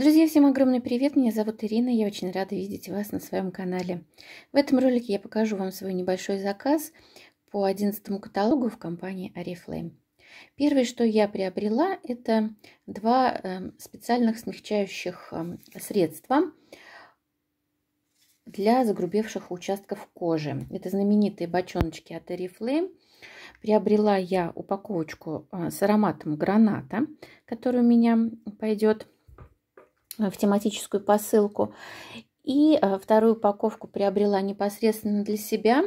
Друзья, всем огромный привет! Меня зовут Ирина, я очень рада видеть вас на своем канале. В этом ролике я покажу вам свой небольшой заказ по 11 каталогу в компании Oriflame. Первое, что я приобрела, это два эм, специальных смягчающих эм, средства для загрубевших участков кожи. Это знаменитые бочоночки от Oriflame. Приобрела я упаковочку э, с ароматом граната, который у меня пойдет Э, в тематическую посылку. И э, вторую упаковку приобрела непосредственно для себя.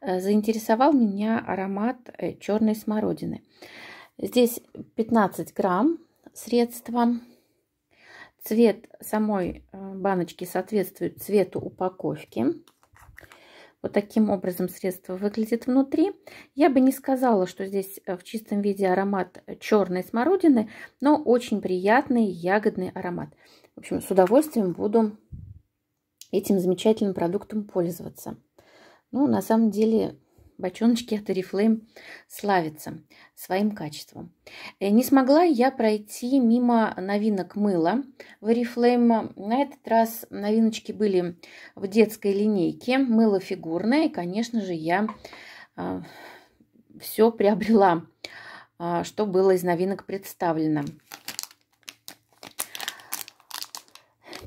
Э, заинтересовал меня аромат черной смородины. Здесь 15 грамм средства. Цвет самой баночки соответствует цвету упаковки. Вот таким образом средство выглядит внутри. Я бы не сказала, что здесь э, в чистом виде аромат черной смородины, но очень приятный ягодный аромат. В общем, с удовольствием буду этим замечательным продуктом пользоваться. Ну, на самом деле, Бочоночки от Oriflame славятся своим качеством. Э, не смогла я пройти мимо новинок мыла в Oriflame. На этот раз новиночки были в детской линейке. Мыло фигурное, и, конечно же, я а, все приобрела, а, что было из новинок представлено.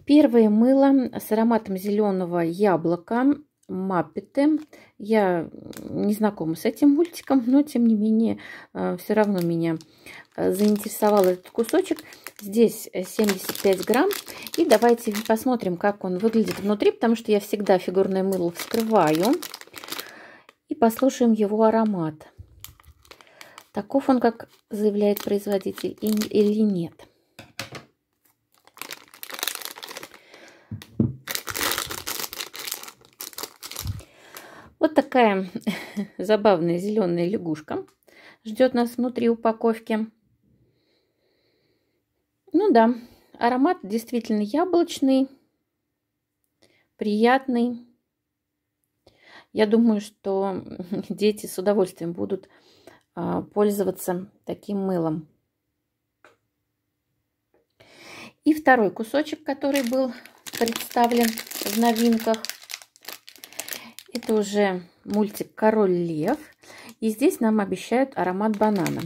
Первое мыло с ароматом зеленого яблока Маппеты. Я не знакома с этим мультиком, но тем не менее э, все равно меня э, заинтересовал этот кусочек. Здесь 75 грамм. И давайте посмотрим, как он выглядит внутри, потому что я всегда фигурное мыло вскрываю. И послушаем его аромат. Таков он, как заявляет производитель, или нет. Вот такая забавная зеленая лягушка ждет нас внутри упаковки. Ну да, аромат действительно яблочный, приятный. Я думаю, что дети с удовольствием будут а, пользоваться таким мылом. И второй кусочек, который был представлен в новинках – это уже мультик «Король лев». И здесь нам обещают аромат банана.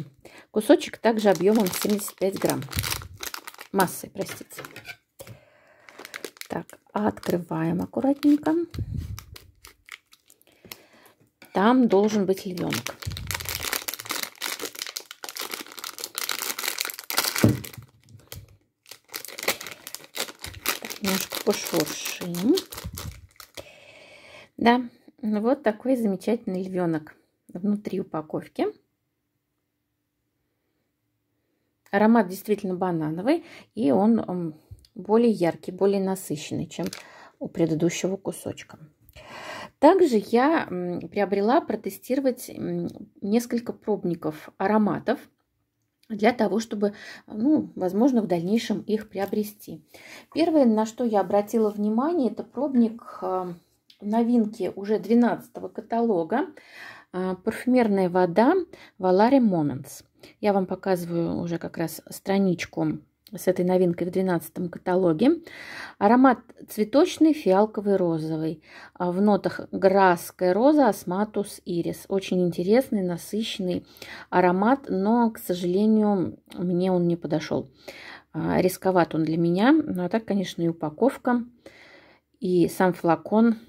Кусочек также объемом 75 грамм. массы, простите. Так, открываем аккуратненько. Там должен быть львенок. Так, немножко пошуршим. Да, ну, вот такой замечательный львенок внутри упаковки. Аромат действительно банановый, и он более яркий, более насыщенный, чем у предыдущего кусочка. Также я приобрела протестировать несколько пробников ароматов для того, чтобы, ну, возможно, в дальнейшем их приобрести. Первое, на что я обратила внимание, это пробник э, новинки уже 12 каталога. А, Парфюмерная вода Valare Moments. Я вам показываю уже как раз страничку с этой новинкой в 12 каталоге. Аромат цветочный, фиалковый, розовый. А, в нотах грасская роза, осматус, ирис. Очень интересный, насыщенный аромат, но, к сожалению, мне он не подошел. А, рисковат он для меня. Ну, а так, конечно, и упаковка, и сам флакон –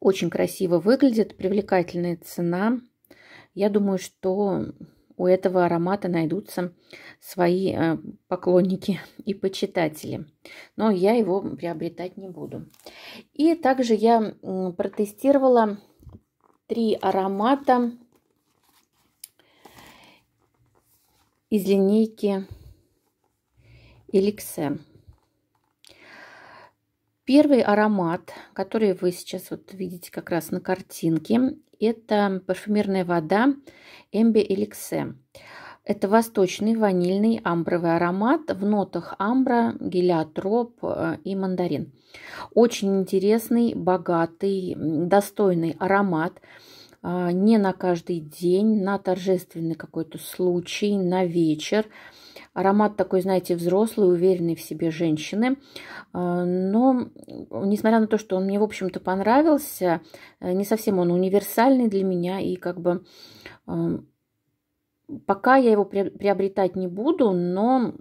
очень красиво выглядит, привлекательная цена. Я думаю, что у этого аромата найдутся свои э, поклонники и почитатели. Но я его приобретать не буду. И также я протестировала три аромата из линейки Эликсен. Первый аромат, который вы сейчас вот видите как раз на картинке, это парфюмерная вода Эмби Эликсе. Это восточный ванильный амбровый аромат в нотах амбра, гелиотроп э, и мандарин. Очень интересный, богатый, достойный аромат. Э, не на каждый день, на торжественный какой-то случай, на вечер. Аромат такой, знаете, взрослый, уверенный в себе женщины. А, но, несмотря на то, что он мне, в общем-то, понравился, э, не совсем он универсальный для меня. И как бы э, пока я его приобретать не буду, но,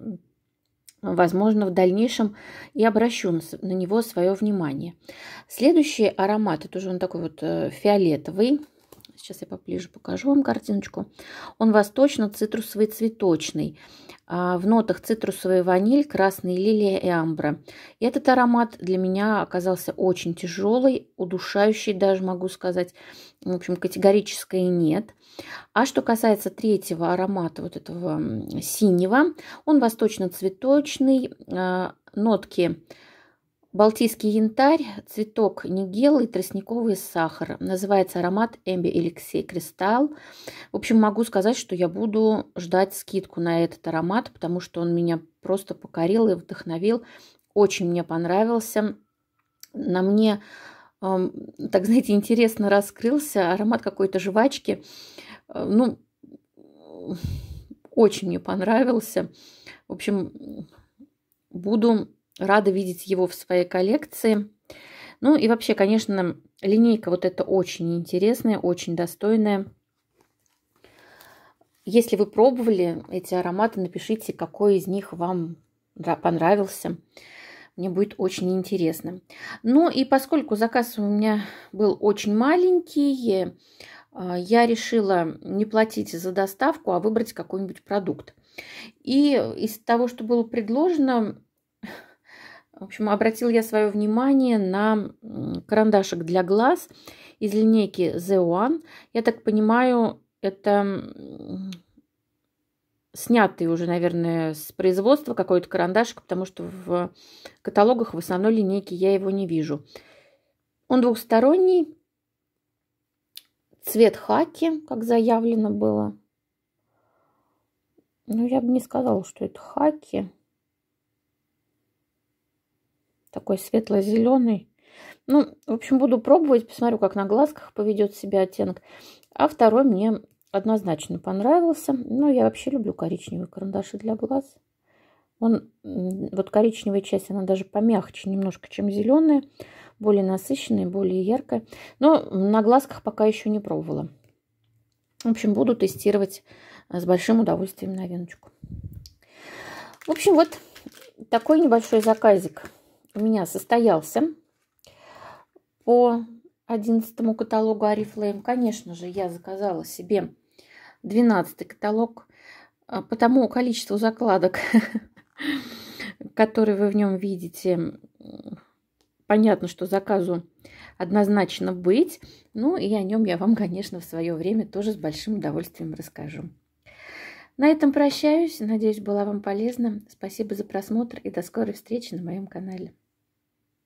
возможно, в дальнейшем и обращу на него свое внимание. Следующий аромат, это уже он такой вот э, фиолетовый, Сейчас я поближе покажу вам картиночку. Он восточно-цитрусовый цветочный. А, в нотах цитрусовая ваниль, красная лилия и амбра. И этот аромат для меня оказался очень тяжелый, удушающий даже, могу сказать. В общем, категорической нет. А что касается третьего аромата, вот этого синего, он восточно-цветочный, а, нотки Балтийский янтарь, цветок нигел и тростниковый сахар. Называется аромат Эмби Эликсей Кристалл. В общем, могу сказать, что я буду ждать скидку на этот аромат, потому что он меня просто покорил и вдохновил. Очень мне понравился. На мне, эм, так знаете, интересно раскрылся аромат какой-то жвачки. Э, ну, очень мне понравился. В общем, буду Рада видеть его в своей коллекции. Ну и вообще, конечно, линейка вот эта очень интересная, очень достойная. Если вы пробовали эти ароматы, напишите, какой из них вам понравился. Мне будет очень интересно. Ну и поскольку заказ у меня был очень маленький, а, я решила не платить за доставку, а выбрать какой-нибудь продукт. И из того, что было предложено, в общем, обратил я свое внимание на карандашик для глаз из линейки The One. Я так понимаю, это снятый уже, наверное, с производства какой-то карандашик, потому что в каталогах в основной линейке я его не вижу. Он двухсторонний, цвет хаки, как заявлено было. Но ну, я бы не сказала, что это хаки такой светло-зеленый. Ну, в общем, буду пробовать, посмотрю, как на глазках поведет себя оттенок. А второй мне однозначно понравился. Но ну, я вообще люблю коричневые карандаши для глаз. Он, вот коричневая часть, она даже помягче немножко, чем зеленая. Более насыщенная, более яркая. Но на глазках пока еще не пробовала. В общем, буду тестировать с большим удовольствием новиночку. В общем, вот такой небольшой заказик у меня состоялся по 11 каталогу Арифлейм. Конечно же, я заказала себе 12 каталог а, по тому количеству закладок, которые вы в нем видите. Понятно, что заказу однозначно быть. Ну и о нем я вам, конечно, в свое время тоже с большим удовольствием расскажу. На этом прощаюсь. Надеюсь, была вам полезна. Спасибо за просмотр и до скорой встречи на моем канале.